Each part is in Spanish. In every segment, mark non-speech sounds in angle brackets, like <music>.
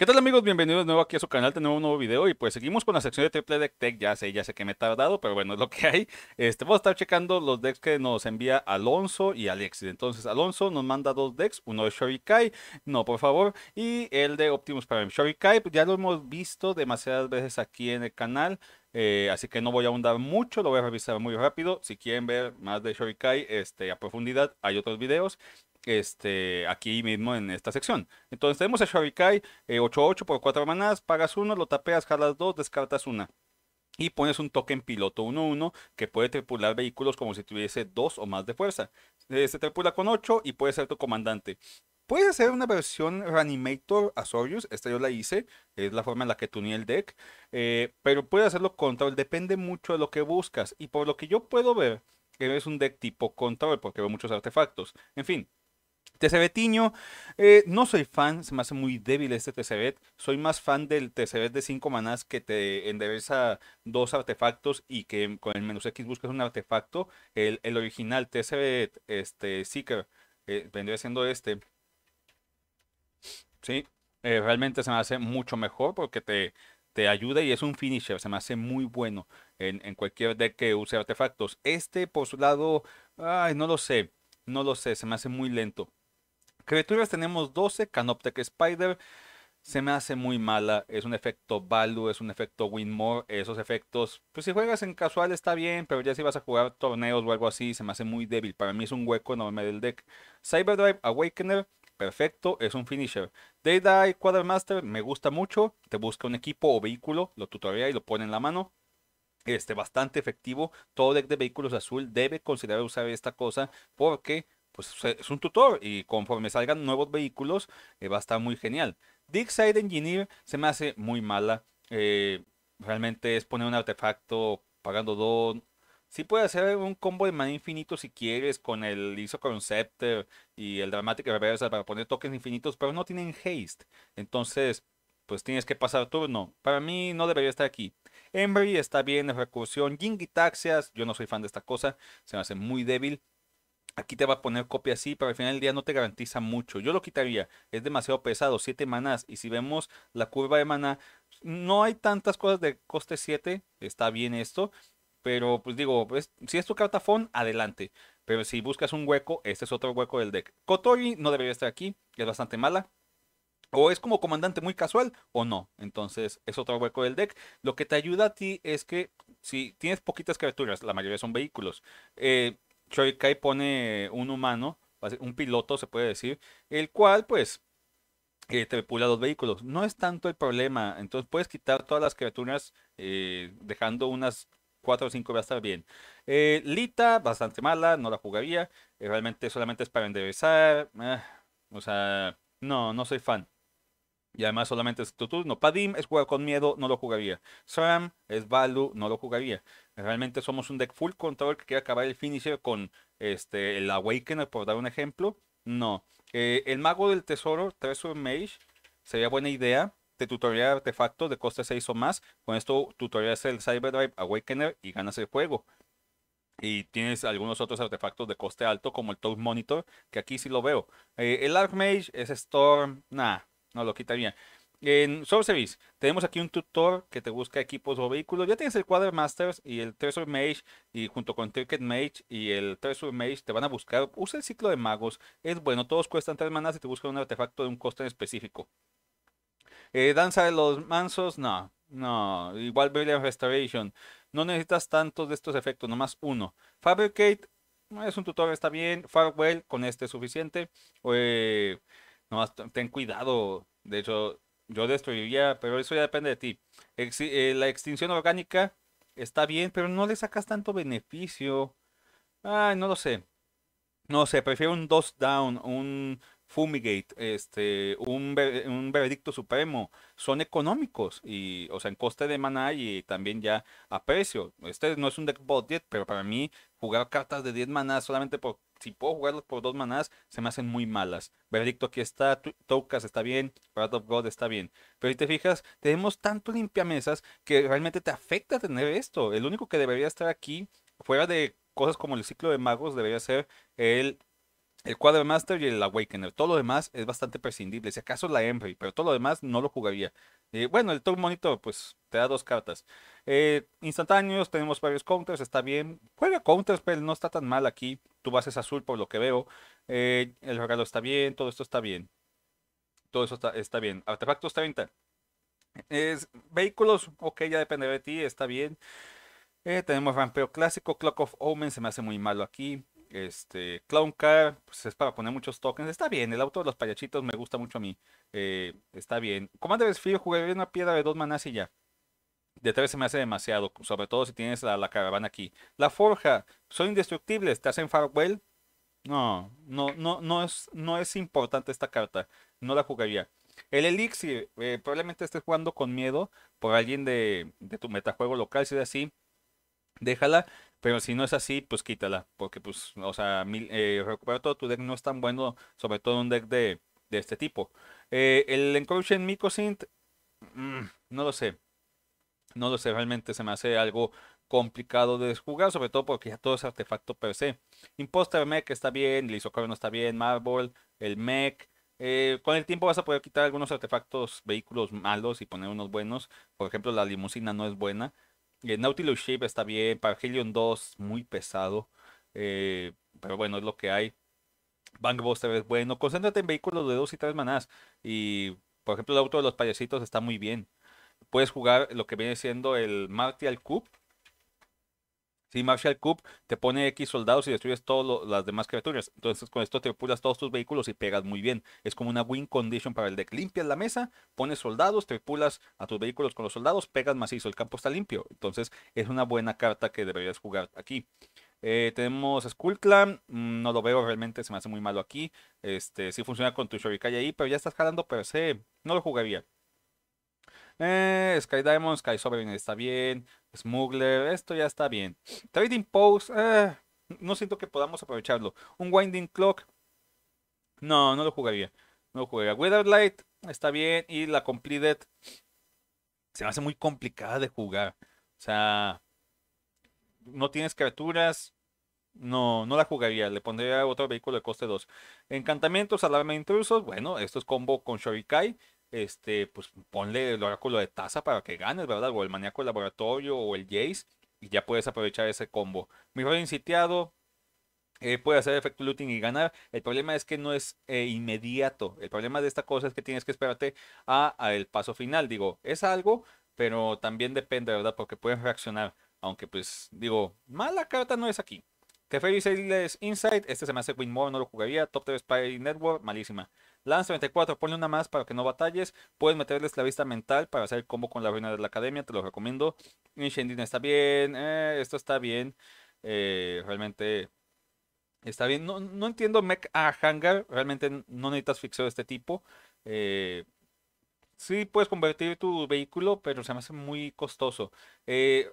¿Qué tal amigos? Bienvenidos de nuevo aquí a su canal, tenemos un nuevo video y pues seguimos con la sección de triple deck tech, ya sé, ya sé que me he tardado, pero bueno, es lo que hay. Este, vamos a estar checando los decks que nos envía Alonso y Alexis. Entonces Alonso nos manda dos decks, uno de Shorikai, no por favor, y el de Optimus Prime. pues ya lo hemos visto demasiadas veces aquí en el canal, eh, así que no voy a ahondar mucho, lo voy a revisar muy rápido. Si quieren ver más de Shorikai este, a profundidad, hay otros videos este, aquí mismo en esta sección. Entonces tenemos a Shabikai 8-8 eh, por 4 manadas, pagas 1, lo tapeas, jalas 2, descartas 1. Y pones un token piloto 1-1 que puede tripular vehículos como si tuviese 2 o más de fuerza. Eh, se tripula con 8 y puede ser tu comandante. Puede ser una versión Reanimator a Sorius, esta yo la hice, es la forma en la que tuneé el deck, eh, pero puede hacerlo control, depende mucho de lo que buscas. Y por lo que yo puedo ver, es un deck tipo control, porque veo muchos artefactos. En fin, TCB Tiño, eh, no soy fan, se me hace muy débil este TCB. Soy más fan del TCB de 5 manás que te endereza dos artefactos y que con el menos X buscas un artefacto. El, original TCB este, Seeker eh, vendría siendo este. Sí, eh, realmente se me hace mucho mejor porque te, te ayuda y es un finisher. Se me hace muy bueno en, en cualquier deck que use artefactos. Este, por su lado, ay, no lo sé no lo sé, se me hace muy lento. Criaturas tenemos 12, Canoptic Spider. Se me hace muy mala. Es un efecto value, es un efecto Winmore. Esos efectos, pues si juegas en casual está bien, pero ya si vas a jugar torneos o algo así, se me hace muy débil. Para mí es un hueco enorme del deck. Cyberdrive Awakener, perfecto, es un finisher. Day-Dye, Quadramaster, me gusta mucho. Te busca un equipo o vehículo, lo tutorial y lo pone en la mano este, bastante efectivo. Todo deck de vehículos azul debe considerar usar esta cosa porque pues, es un tutor y conforme salgan nuevos vehículos eh, va a estar muy genial. Dick Side Engineer se me hace muy mala. Eh, realmente es poner un artefacto pagando dos. Sí puede hacer un combo de mana infinito si quieres con el ISO Conceptor y el Dramatic Reversal para poner tokens infinitos, pero no tienen haste. Entonces, pues tienes que pasar turno. Para mí no debería estar aquí. Embry está bien, es recursión. Jingy Taxias, yo no soy fan de esta cosa, se me hace muy débil. Aquí te va a poner copia así, pero al final del día no te garantiza mucho. Yo lo quitaría, es demasiado pesado, 7 manás. Y si vemos la curva de maná, no hay tantas cosas de coste 7, está bien esto. Pero pues digo, si es tu cartafón, adelante. Pero si buscas un hueco, este es otro hueco del deck. Kotori no debería estar aquí, es bastante mala. O es como comandante muy casual o no. Entonces es otro hueco del deck. Lo que te ayuda a ti es que si tienes poquitas criaturas, la mayoría son vehículos. Eh, Kai pone un humano, un piloto se puede decir, el cual pues eh, te pula los vehículos. No es tanto el problema. Entonces puedes quitar todas las criaturas eh, dejando unas 4 o 5 va a estar bien. Eh, Lita, bastante mala, no la jugaría. realmente solamente es para enderezar. Ah, o sea, no, no soy fan. Y además solamente es tu No, Padim es jugar con miedo, no lo jugaría. Sam es Balu, no lo jugaría. Realmente somos un deck full control que quiere acabar el finisher con este, el Awakener, por dar un ejemplo. No. Eh, el Mago del Tesoro, Treasure Mage, sería buena idea. Te tutorial artefactos de coste 6 o más. Con esto tutorías el Cyberdrive Awakener y ganas el juego. Y tienes algunos otros artefactos de coste alto, como el Toad Monitor, que aquí sí lo veo. Eh, el Arc Mage es Storm, nah no lo quita bien. En Service tenemos aquí un tutor que te busca equipos o vehículos. Ya tienes el Quadra Masters y el Treasure Mage y junto con Tricket Mage y el Treasure Mage te van a buscar. Usa el ciclo de magos. Es bueno, todos cuestan 3 manas y te buscan un artefacto de un coste en específico. Eh, Danza de los Mansos, no. No, igual Brilliant Restoration. No necesitas tantos de estos efectos, nomás uno. Fabricate, es un tutor, está bien. Farwell. con este es suficiente. Eh, no, ten cuidado. De hecho, yo destruiría, pero eso ya depende de ti. Eh, la extinción orgánica está bien, pero no le sacas tanto beneficio. Ay, no lo sé. No sé, prefiero un Dust down, un fumigate, este, un, veredicto supremo. Son económicos, y, o sea, en coste de maná y también ya a precio. Este no es un deck budget, pero para mí jugar cartas de 10 maná solamente por si puedo jugarlos por dos manás, se me hacen muy malas. veredicto aquí está, Toukas está bien, Wrath of God está bien. Pero si te fijas, tenemos tanto limpiamesas que realmente te afecta tener esto. El único que debería estar aquí, fuera de cosas como el ciclo de magos, debería ser el el y el Awakener. Todo lo demás es bastante prescindible. Si acaso la Embry, pero todo lo demás no lo jugaría. bueno, el Tour Monitor, pues te da dos cartas. Eh, instantáneos, tenemos varios counters, está bien. Juega counters, pero no está tan mal aquí tu base es azul por lo que veo, eh, el regalo está bien, todo esto está bien, todo eso está, está bien, artefactos 30. Es, vehículos, ok, ya depende de ti, está bien. Eh, tenemos Rampeo Clásico, Clock of Omen, se me hace muy malo aquí. Este, Clown Car, pues es para poner muchos tokens. Está bien, el auto de los payachitos me gusta mucho a mí. Eh, está bien. Commander Sphere, jugaría una piedra de dos manas y ya de tres se me hace demasiado, sobre todo si tienes la, caravana aquí. La forja, son indestructibles, te hacen Farwell. No, no, no, no es, no es importante esta carta. No la jugaría. El elixir, eh, probablemente estés jugando con miedo por alguien de, tu metajuego local, si es así, déjala. Pero si no es así, pues quítala. Porque, pues, o sea, eh, todo tu deck no es tan bueno, sobre todo un deck de, este tipo. Eh, el Encroaching Mycosynth, mm, no lo sé. No lo sé, realmente se me hace algo complicado de jugar, sobre todo porque ya todo es artefacto per se. Imposter Mech está bien, Lisocorn no está bien, Marble, el Mech. Eh, con el tiempo vas a poder quitar algunos artefactos, vehículos malos y poner unos buenos. Por ejemplo, la limusina no es buena. Eh, Nautilus Ship está bien, Parhelion 2 muy pesado. Eh, pero bueno, es lo que hay. Buster es bueno. Concéntrate en vehículos de 2 y 3 manás. Y por ejemplo, el auto de los payasitos está muy bien puedes jugar lo que viene siendo el Martial Cup. Si Martial Cup te pone X soldados y destruyes todas las demás criaturas. Entonces con esto tripulas todos tus vehículos y pegas muy bien. Es como una win condition para el deck. Limpias la mesa, pones soldados, tripulas a tus vehículos con los soldados, pegas macizo, el campo está limpio. Entonces es una buena carta que deberías jugar aquí. Eh, tenemos tenemos Clan mm, no lo veo realmente, se me hace muy malo aquí. Este, sí funciona con tu Shurikai ahí, pero ya estás jalando per se, no lo jugaría. Eh, Sky Diamond, Sky Sovereign está bien. Smuggler, esto ya está bien. Trading Post, eh, no siento que podamos aprovecharlo. Un Winding Clock, no, no lo jugaría. No lo jugaría. está bien. Y la Completed, se me hace muy complicada de jugar. O sea, no tienes criaturas. No, no la jugaría. Le pondría otro vehículo de coste 2. Encantamientos, alarma intrusos. Bueno, esto es combo con Shorikai este, pues ponle el oráculo de taza para que ganes, ¿verdad? O el maníaco laboratorio o el Jace y ya puedes aprovechar ese combo. Mi rollo insitiado. Eh, puede hacer efecto looting y ganar. El problema es que no es eh, inmediato. El problema de esta cosa es que tienes que esperarte a, el paso final. Digo, es algo, pero también depende, ¿verdad? Porque puedes reaccionar. Aunque pues digo, mala carta no es aquí. Teferi Sales Insight, este se me hace win no lo jugaría. Top 3 Spy Network, malísima. Lance 24, ponle una más para que no batalles. Puedes meterles la vista mental para hacer el combo con la ruina de la academia, te lo recomiendo. Inchendine está bien, eh, esto está bien. Eh, realmente está bien. No, entiendo Mech a Hangar, realmente no necesitas fixeo de este tipo. Eh, sí puedes convertir tu vehículo, pero se me hace muy costoso.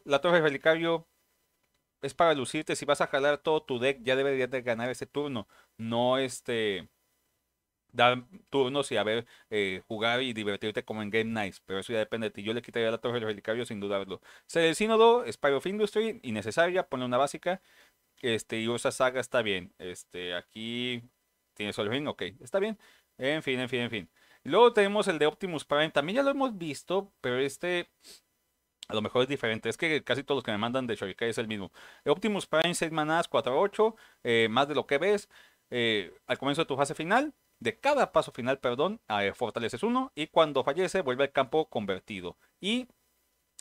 la torre de relicario es para lucirte. Si vas a jalar todo tu deck, ya deberías de ganar ese turno. No este dar turnos y a ver, eh, jugar y divertirte como en Game Nights, pero eso ya depende de ti. Yo le quitaría la torre los relicario sin dudarlo. Ser el sínodo, Industry, innecesaria, ponle una básica. Este, y usa saga, está bien. Este, aquí ¿Tienes Ring. ok, está bien. En fin, en fin, en fin. Luego tenemos el de Optimus Prime, también ya lo hemos visto, pero este a lo mejor es diferente. Es que casi todos los que me mandan de Shurikai es el mismo. Eh, Optimus Prime 6 manadas 4-8, eh, más de lo que ves. Eh, al comienzo de tu fase final, de cada paso final, perdón, fortaleces uno y cuando fallece vuelve al campo convertido. Y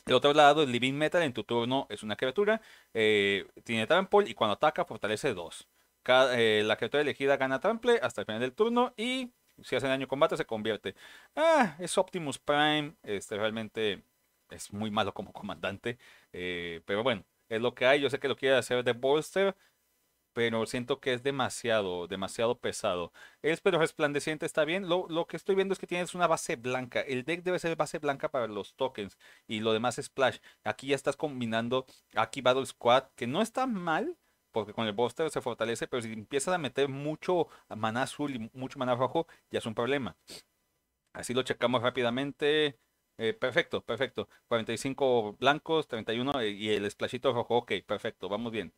el otro lado, el Living Metal en tu turno es una criatura, tiene trample y cuando ataca fortalece 2. la criatura elegida gana trample hasta el final del turno y si hace daño combate se convierte. Ah, es Optimus Prime, este realmente es muy malo como <laughs> comandante. Eh, pero bueno, es lo que hay. Yo sé que lo quiere hacer de Bolster, pero siento que es demasiado, demasiado pesado. Es pero resplandeciente, está bien. Lo, que estoy viendo es que tienes una base blanca. El deck debe ser base blanca para los tokens y lo demás es splash. Aquí ya estás combinando aquí Battle Squad, que no está mal. Porque con el bolster se fortalece, pero si empiezas a meter mucho maná azul y mucho maná rojo, ya es un problema. Así lo checamos rápidamente. Eh, perfecto, perfecto. 45 blancos, 31 eh, y el splashito rojo. Ok, perfecto, vamos bien.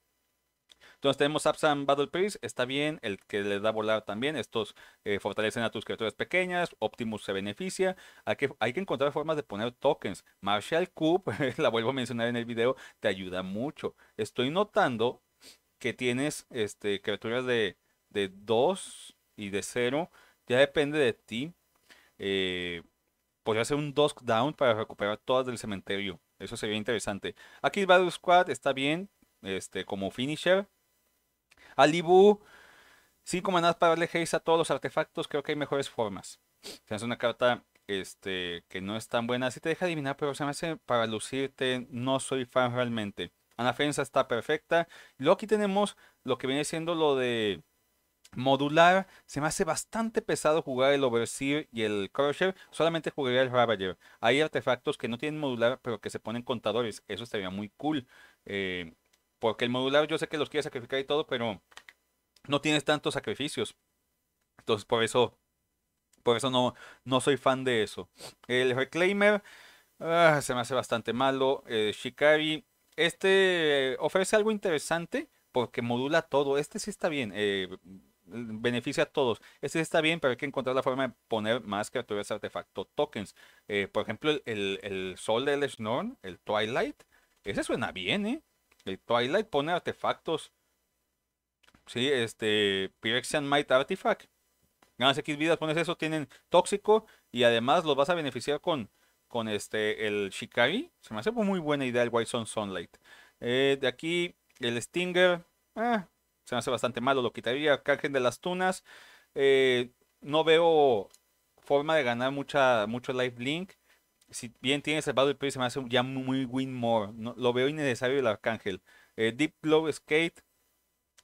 Entonces tenemos Absam Battle Priest, está bien, el que le da volar también, estos eh, fortalecen a tus criaturas pequeñas, Optimus se beneficia, hay que, hay que encontrar formas de poner tokens. Marshall Cube, <laughs> la vuelvo a mencionar en el video, te ayuda mucho. Estoy notando que tienes este, criaturas de, de 2 y de 0, ya depende de ti. Eh, podría hacer un Dusk Down para recuperar todas del cementerio. Eso sería interesante. Aquí Battle Squad está bien, este, como finisher. Alibu, 5 manadas para darle haste a todos los artefactos. Creo que hay mejores formas. Es una carta este, que no es tan buena. Así te deja adivinar, pero se me hace para lucirte. No soy fan realmente. Anafensa está perfecta. Luego aquí tenemos lo que viene siendo lo de modular. Se me hace bastante pesado jugar el Overseer y el Crusher. Solamente jugaría el Ravager. Hay artefactos que no tienen modular, pero que se ponen contadores. Eso estaría muy cool. Eh, porque el modular yo sé que los quiere sacrificar y todo, pero no tienes tantos sacrificios. Entonces por eso. Por eso no, no soy fan de eso. El Reclaimer. Ah, se me hace bastante malo. Eh, Shikari. Este eh, ofrece algo interesante porque modula todo. Este sí está bien beneficia a todos. ese está bien, pero hay que encontrar la forma de poner más criaturas artefacto tokens. Eh, por ejemplo, el, el, sol del Snorn, el Twilight, ese suena bien, ¿eh? El Twilight pone artefactos. Sí, este, Pyrexian Might Artifact. Ganas X vidas, pones eso, tienen tóxico y además los vas a beneficiar con, con este, el Shikari. Se me hace muy buena idea el White Sun Sunlight. Eh, de aquí, el Stinger. Ah, se me hace bastante malo, lo quitaría, Arcángel de las Tunas. Eh, no veo forma de ganar mucha, mucho Life Link. Si bien tiene el el Priest, se me hace ya muy win more. No, lo veo innecesario el Arcángel. Eh, Deep Glow Skate.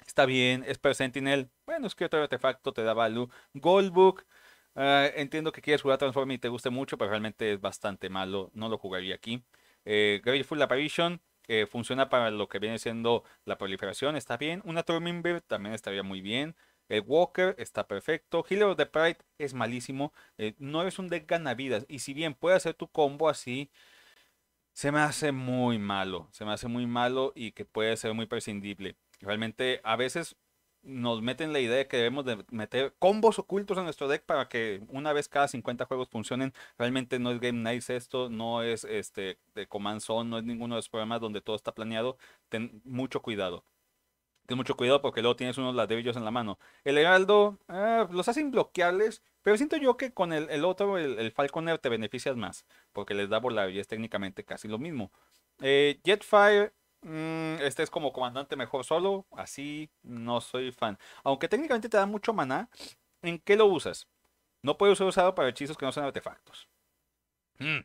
Está bien. Esper Sentinel. Bueno, es que otro artefacto te da value. Goldbook. Book eh, entiendo que quieres jugar Transform y te guste mucho, pero realmente es bastante malo. No lo jugaría aquí. Eh, Grateful Apparition funciona para lo que viene siendo la proliferación, está bien. Una Thorminbird también estaría muy bien. El Walker está perfecto. Healer of the Pride es malísimo. Eh, no es un deck ganavidas. Y si bien puede hacer tu combo así, se me hace muy malo. Se me hace muy malo y que puede ser muy prescindible. Realmente a veces nos meten la idea de que debemos de meter combos ocultos en nuestro deck para que una vez cada 50 juegos funcionen. Realmente no es Game nice esto, no es este de Command Zone, no es ninguno de los programas donde todo está planeado. Ten mucho cuidado. Ten mucho cuidado porque luego tienes unos ladrillos en la mano. El Heraldo ah, los hace bloquearles. pero siento yo que con el, otro, el, Falconer, te beneficias más porque les da volar y es técnicamente casi lo mismo. Eh, Jetfire Mm, este es como comandante mejor solo, así no soy fan. Aunque técnicamente te da mucho maná, ¿en qué lo usas? No puede ser usado para hechizos que no sean artefactos. Mm.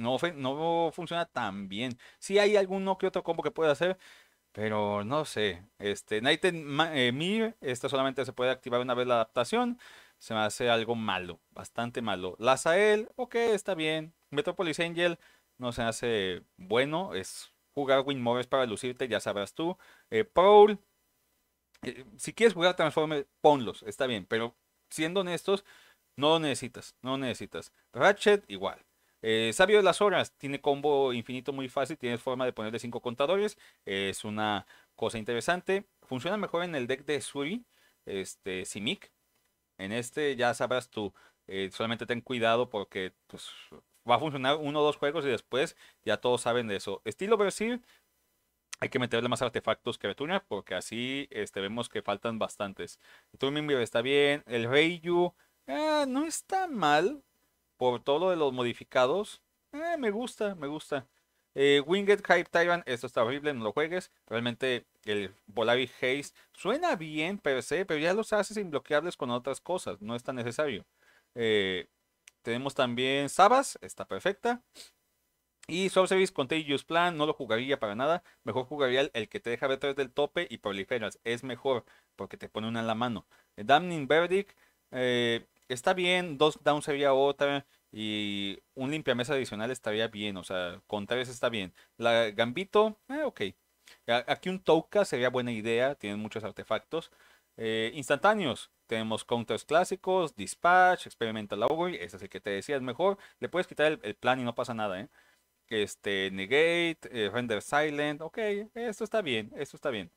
No, no funciona tan bien. Si hay algún que otro combo que pueda hacer, pero no sé. Este, night eh, Mir, esta solamente se puede activar una vez la adaptación. Se me hace algo malo, bastante malo. Lazael, ok, está bien. Metropolis Angel no se hace bueno, es jugar Windmores para lucirte, ya sabrás tú. Eh, Paul, eh, si quieres jugar Transformers, ponlos, está bien, pero siendo honestos, no lo necesitas, no lo necesitas. Ratchet, igual. Eh, Sabio de las Horas tiene combo infinito muy fácil, Tienes forma de ponerle 5 contadores, es una cosa interesante. Funciona mejor en el deck de Suri, este, Simic. En este ya sabrás tú, eh, solamente ten cuidado porque pues, va a funcionar uno o dos juegos y después ya todos saben de eso. Estilo Brasil, hay que meterle más artefactos que Betunia porque así este, vemos que faltan bastantes. Bear está bien, el Reyu. eh, no está mal por todo lo de los modificados. Eh, me gusta, me gusta. Eh, Winged Hype Tyrant, esto está horrible, no lo juegues. Realmente el Volavi Haze suena bien per se, pero ya los haces bloquearles con otras cosas, no es tan necesario. Eh, tenemos también Sabas, está perfecta. Y Sword Service Contagious Plan no lo jugaría para nada. Mejor jugaría el que te deja ver del tope y proliferas. Es mejor porque te pone una en la mano. Eh, Damning Verdict eh, está bien. Dos down sería otra. Y un limpiamesa adicional estaría bien. O sea, con tres está bien. La Gambito, eh, ok. Aquí un Touka sería buena idea. Tienen muchos artefactos. instantáneos. Tenemos counters clásicos, dispatch, experimental away, ese es el que te decía, es mejor. Le puedes quitar el, plan y no pasa nada, ¿eh? Este, negate, eh, render silent, ok, esto está bien, esto está bien.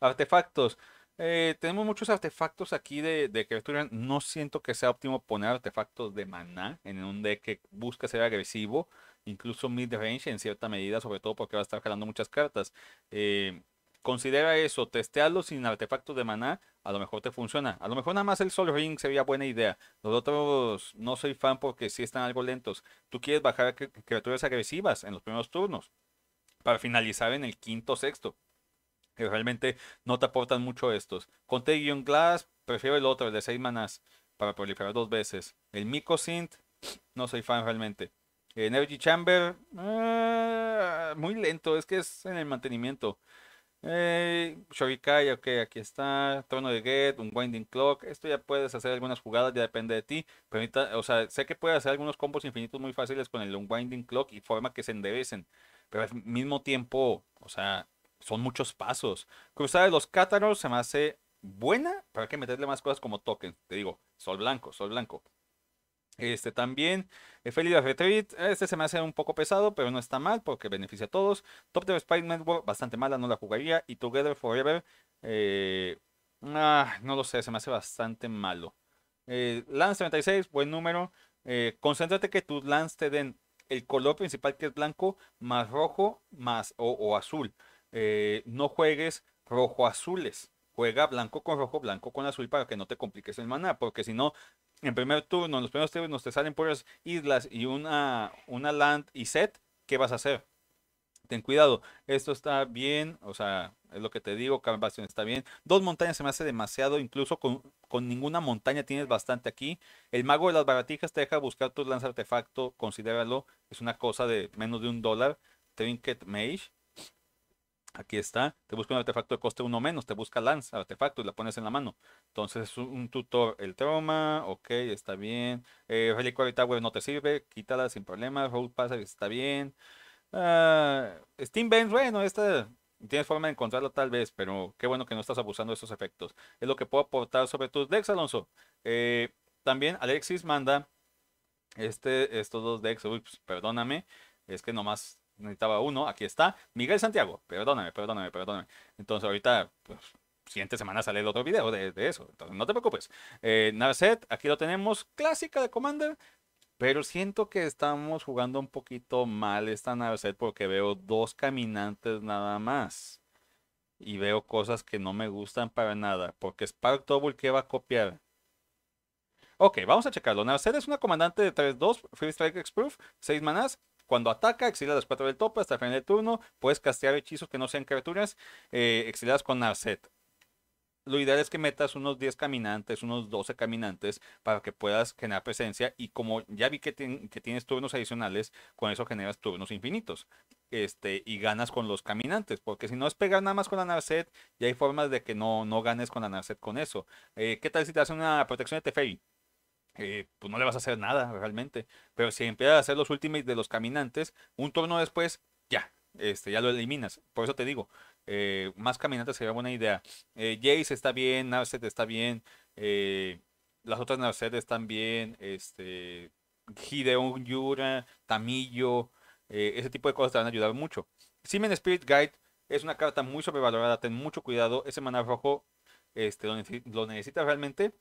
Artefactos. Eh, tenemos muchos artefactos aquí de, de No siento que sea óptimo poner artefactos de maná en un deck que busca ser agresivo, incluso mid-range en cierta medida, sobre todo porque va a estar jalando muchas cartas. considera eso, testearlo sin artefactos de maná a lo mejor te funciona. A lo mejor nada más el Sol Ring sería buena idea. Los otros no soy fan porque sí están algo lentos. Tú quieres bajar a criaturas agresivas en los primeros turnos para finalizar en el quinto sexto. Que realmente no te aportan mucho estos. Contagion Glass prefiero el otro, el de seis manás, para proliferar dos veces. El mico Synth, no soy fan realmente. Energy Chamber, eh, muy lento, es que es en el mantenimiento. Eh, Shorikai, ok, aquí está. Trono de Get, un Winding Clock. Esto ya puedes hacer algunas jugadas, ya depende de ti. o sea, sé que puedes hacer algunos combos infinitos muy fáciles con el Unwinding Clock y forma que se enderecen. Pero al mismo tiempo, o sea, son muchos pasos. Cruzar los Cátaros se me hace buena, pero hay que meterle más cosas como tokens. Te digo, Sol Blanco, Sol Blanco. Este también, eh, Feliz Retreat, este se me hace un poco pesado, pero no está mal porque beneficia a todos. Top de Spike Network, bastante mala, no la jugaría. Y Together Forever, eh, ah, no lo sé, se me hace bastante malo. Eh, Lance 36, buen número. concéntrate que tus Lance te den el color principal que es blanco, más rojo, más o, o azul. no juegues rojo-azules juega blanco con rojo, blanco con azul para que no te compliques el maná, porque si no, en primer turno, en los primeros turnos te salen puras islas y una, una land y set, ¿qué vas a hacer? Ten cuidado, esto está bien, o sea, es lo que te digo, Bastion está bien. Dos montañas se me hace demasiado, incluso con, ninguna montaña tienes bastante aquí. El mago de las baratijas te deja buscar tus lanza artefacto, considéralo, es una cosa de menos de un dólar. Trinket Mage. Aquí está, te busca un artefacto de coste uno menos, te busca lanza, artefacto y la pones en la mano. Entonces es un tutor, el trauma, ok, está bien. Eh, web no te sirve, quítala sin problema. Road Passage está bien. Ah, Steam Bench, bueno, esta tienes forma de encontrarla tal vez, pero qué bueno que no estás abusando de esos efectos. Es lo que puedo aportar sobre tus decks, Alonso. Eh, también Alexis manda este, estos dos decks, uy, pues, perdóname, es que nomás necesitaba uno, aquí está. Miguel Santiago, perdóname, perdóname, perdóname. Entonces ahorita, pues, siguiente semana sale el otro video de, eso, entonces no te preocupes. Eh, Narset, aquí lo tenemos, clásica de Commander, pero siento que estamos jugando un poquito mal esta Narset porque veo dos caminantes nada más. Y veo cosas que no me gustan para nada, porque Spark Double, que va a copiar? Ok, vamos a checarlo. Narset es una comandante de 3-2, Free Strike exproof proof 6 manás, cuando ataca, exilas las 4 del tope hasta el final del turno. Puedes castear hechizos que no sean criaturas eh, con Narset. Lo ideal es que metas unos 10 caminantes, unos 12 caminantes, para que puedas generar presencia. Y como ya vi que, tienes turnos adicionales, con eso generas turnos infinitos. Este, y ganas con los caminantes, porque si no es pegar nada más con la Narset, ya hay formas de que no, no ganes con la Narset con eso. Eh, ¿Qué tal si te hace una protección de Teferi? Eh, pues no le vas a hacer nada realmente. Pero si empiezas a hacer los ultimates de los caminantes, un turno después, ya, este, ya lo eliminas. Por eso te digo, eh, más caminantes sería buena idea. Eh, Jace está bien, Narset está bien, las otras Narset están bien, este, Gideon Yura, Tamillo, ese tipo de cosas te van a ayudar mucho. Simen Spirit Guide es una carta muy sobrevalorada, ten mucho cuidado, ese maná rojo este, lo, lo necesitas realmente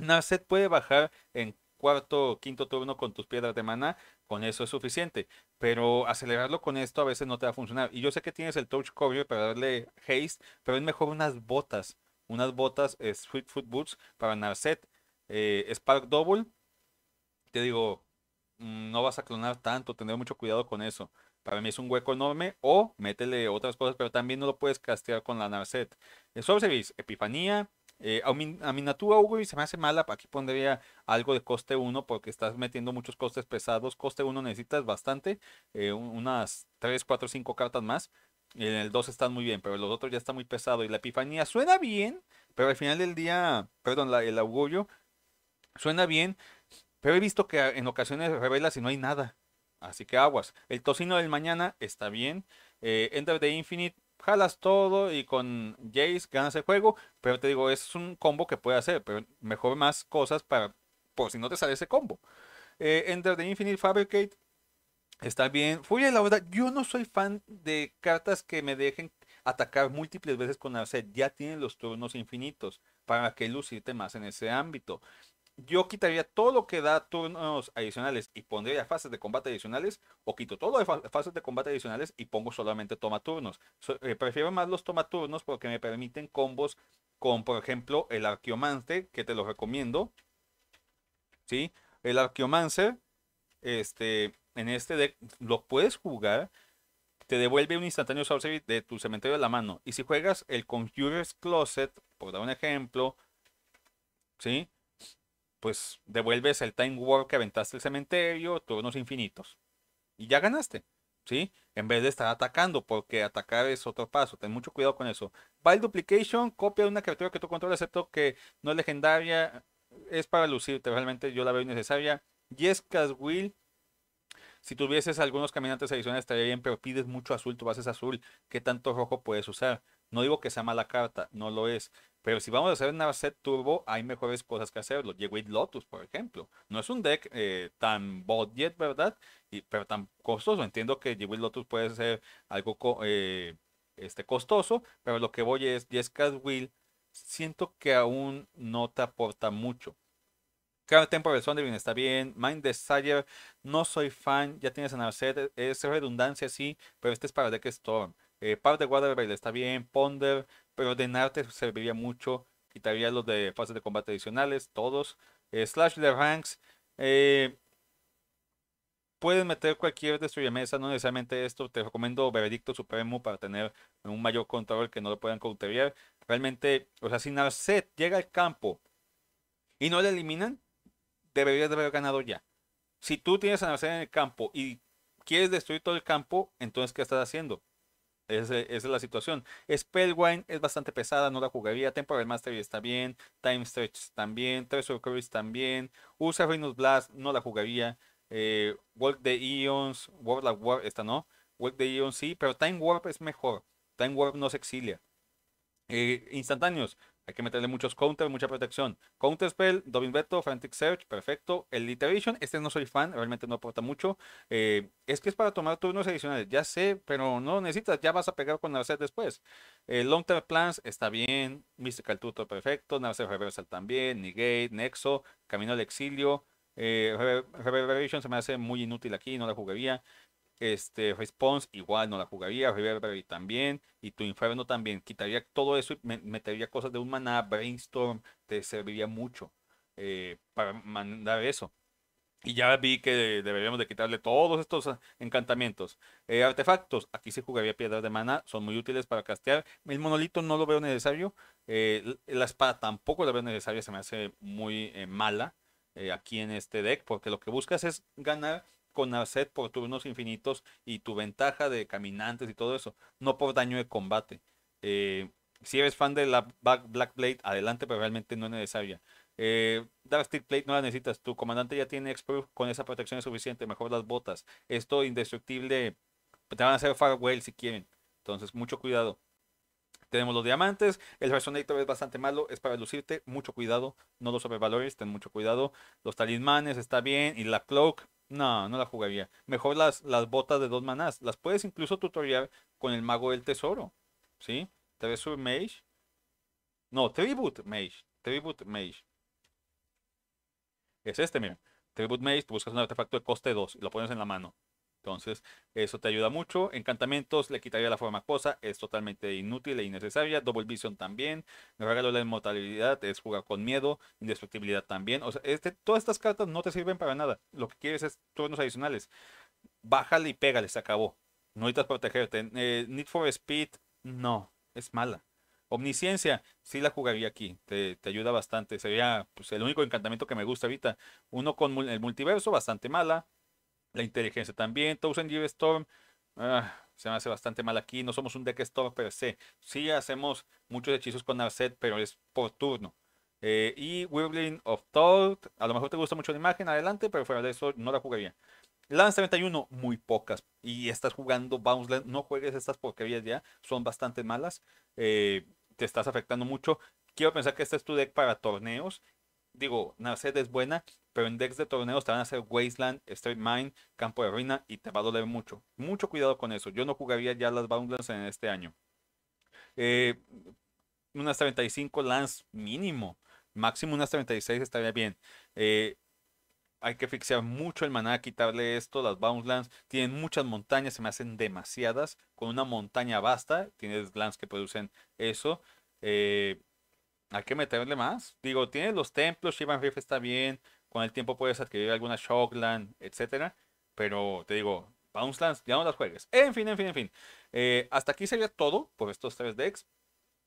Narset puede bajar en cuarto o quinto turno con tus piedras de mana, con eso es suficiente. Pero acelerarlo con esto a veces no te va a funcionar. Y yo sé que tienes el Touch Courier para darle haste, pero es mejor unas botas. Unas botas eh, Sweet Boots para Narset. Eh, Spark Double, te digo, mm, no vas a clonar tanto, tener mucho cuidado con eso. Para mí es un hueco enorme. O métele otras cosas, pero también no lo puedes castear con la Narset. El Sorceries, Epifanía, eh, a, mi, a y se me hace mala, aquí pondría algo de coste 1 porque estás metiendo muchos costes pesados. Coste 1 necesitas bastante, eh, unas 3, 4, 5 cartas más. En el 2 están muy bien, pero los otros ya está muy pesado. Y la epifanía suena bien, pero al final del día, perdón, el augurio suena bien, pero he visto que en ocasiones revela si no hay nada. Así que aguas. El tocino del mañana está bien. Eh, the Infinite jalas todo y con Jace ganas el juego. Pero te digo, es un combo que puede hacer, pero mejor más cosas para por si no te sale ese combo. Eh, Enter the Infinite Fabricate está bien. fui la verdad, yo no soy fan de cartas que me dejen atacar múltiples veces con Arced. Ya tienen los turnos infinitos para que lucirte más en ese ámbito yo quitaría todo lo que da turnos adicionales y pondría fases de combate adicionales, o quito todo lo de fases de combate adicionales y pongo solamente toma turnos. Eh, prefiero más los toma turnos porque me permiten combos con, por ejemplo, el Arqueomancer, que te lo recomiendo. ¿Sí? El Arqueomancer, este, en este deck lo puedes jugar. Te devuelve un instantáneo de tu cementerio de la mano. Y si juegas el Conjurer's Closet, por dar un ejemplo, ¿sí? pues devuelves el time warp que aventaste el cementerio, turnos infinitos. Y ya ganaste, ¿sí? En vez de estar atacando, porque atacar es otro paso. Ten mucho cuidado con eso. Vile Duplication, copia de una criatura que tú controlas, excepto que no es legendaria. Es para lucirte, realmente yo la veo innecesaria. Yes, Will. Si tuvieses algunos caminantes adicionales estaría bien, pero pides mucho azul, tu base azul. ¿Qué tanto rojo puedes usar? No digo que sea mala carta, no lo es. Pero si vamos a hacer una set turbo, hay mejores cosas que hacerlo. Jewett Lotus, por ejemplo. No es un deck eh, tan budget, ¿verdad? Y, pero tan costoso. Entiendo que will Lotus puede ser algo eh, este, costoso, pero lo que voy es, Jessica Will, siento que aún no te aporta mucho. Claro, Temporal Sondering está bien. Mind Desire, no soy fan. Ya tienes en Es redundancia, sí, pero este es para Deck Storm. Eh, de está bien, Ponder, pero de Narte serviría mucho. Quitaría los de fases de combate adicionales, todos. Eh, slash de Ranks. Eh, puedes meter cualquier destruye mesa, no necesariamente esto. Te recomiendo Veredicto Supremo para tener un mayor control que no lo puedan counterear. Realmente, o sea, si Narset llega al campo y no le eliminan, deberías de haber ganado ya. Si tú tienes a Narset en el campo y quieres destruir todo el campo, entonces ¿qué estás haciendo? Esa, es la situación. Spellwine es bastante pesada, no la jugaría. Temporal Mastery está bien. Time Stretch también. Treasure Cruise también. Usa Rhinos Blast, no la jugaría. Eh, Walk the Eons, the War, esta no. Walk the Eons sí, pero Time Warp es mejor. Time Warp no se exilia. Eh, instantáneos, hay que meterle muchos counters, mucha protección. Counterspell, Dobin Beto, Frantic Search, perfecto. El Literation, este no soy fan, realmente no aporta mucho. Eh, es que es para tomar turnos adicionales, ya sé, pero no necesitas, ya vas a pegar con Narset después. Eh, Long Term Plans, está bien. Mystical Tutor, perfecto. Narset Reversal también. Negate, Nexo, Camino al Exilio. Eh, Reverberation se me hace muy inútil aquí, no la jugaría. Este, Response igual no la jugaría, riverberry también, y tu Inferno también. Quitaría todo eso y metería cosas de un maná, Brainstorm, te serviría mucho eh, para mandar eso. Y ya vi que deberíamos de quitarle todos estos ah, encantamientos. Eh, artefactos, aquí se jugaría piedras de mana, son muy útiles para castear. El monolito no lo veo necesario. Eh, la espada tampoco la veo necesaria, se me hace muy mala aquí en este deck, porque lo que buscas es ganar Conacet por turnos infinitos y tu ventaja de caminantes y todo eso, no por daño de combate. Eh, si eres fan de la Black Blade, adelante, pero realmente no es necesaria. Eh, dark steel Plate no la necesitas, tu comandante ya tiene expert con esa protección suficiente, mejor las botas. Esto indestructible, te van a hacer Farewell si quieren, entonces mucho cuidado. Tenemos los diamantes. El Resonator es bastante malo. Es para lucirte. Mucho cuidado. No lo sobrevalores. Ten mucho cuidado. Los talismanes está bien. Y la cloak. No, no la jugaría. Mejor las, las botas de dos manás. Las puedes incluso tutorial con el mago del tesoro. ¿Sí? Treasure Mage. No, Tribute Mage. Tribute Mage. Es este, mira. Tribute Mage, tú buscas un artefacto de coste 2 y lo pones en la mano. Entonces, eso te ayuda mucho. Encantamientos le quitaría la forma cosa, es totalmente inútil e innecesaria. Double Vision también. Regalo la inmortalidad, es jugar con miedo. Indestructibilidad también. O sea, este, todas estas cartas no te sirven para nada. Lo que quieres es turnos adicionales. Bájale y pégale, se acabó. No necesitas protegerte. Eh, Need for Speed, no, es mala. Omnisciencia, sí la jugaría aquí, te, ayuda bastante. Sería pues, el único encantamiento que me gusta ahorita. Uno con el multiverso, bastante mala. La inteligencia también. Thousand Year Storm. Ah, se me hace bastante mal aquí. No somos un deck Storm per se. Sí hacemos muchos hechizos con Arset, pero es por turno. Eh, y Wibbling of Thought. A lo mejor te gusta mucho la imagen, adelante, pero fuera de eso no la jugaría. Lance 31, muy pocas. Y estás jugando Land, No juegues estas porquerías ya. Son bastante malas. Eh, te estás afectando mucho. Quiero pensar que este es tu deck para torneos digo, Narset es buena, pero en decks de torneos te van a hacer Wasteland, Straight Mine, Campo de Ruina y te va a doler mucho. Mucho cuidado con eso. Yo no jugaría ya las Boundlands en este año. Eh, unas 35 lands mínimo. Máximo unas 36 estaría bien. Eh, hay que fixear mucho el maná, quitarle esto. Las Boundlands tienen muchas montañas, se me hacen demasiadas. Con una montaña basta, tienes lands que producen eso. Eh, hay que meterle más. Digo, tienes los templos, Shivan Reef está bien, con el tiempo puedes adquirir alguna Shockland, etcétera. Pero te digo, Bouncelands, ya no las juegues. En fin, en fin, en fin. Eh, hasta aquí sería todo por estos tres decks.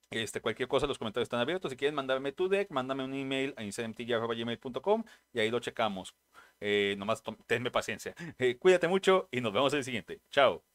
Este, cualquier cosa, los comentarios están abiertos. Si quieres mandarme tu deck, mándame un email a incidentilla.gmail.com y ahí lo checamos. Eh, nomás tenme paciencia. <laughs> Eh, cuídate mucho y nos vemos en el siguiente. Chao.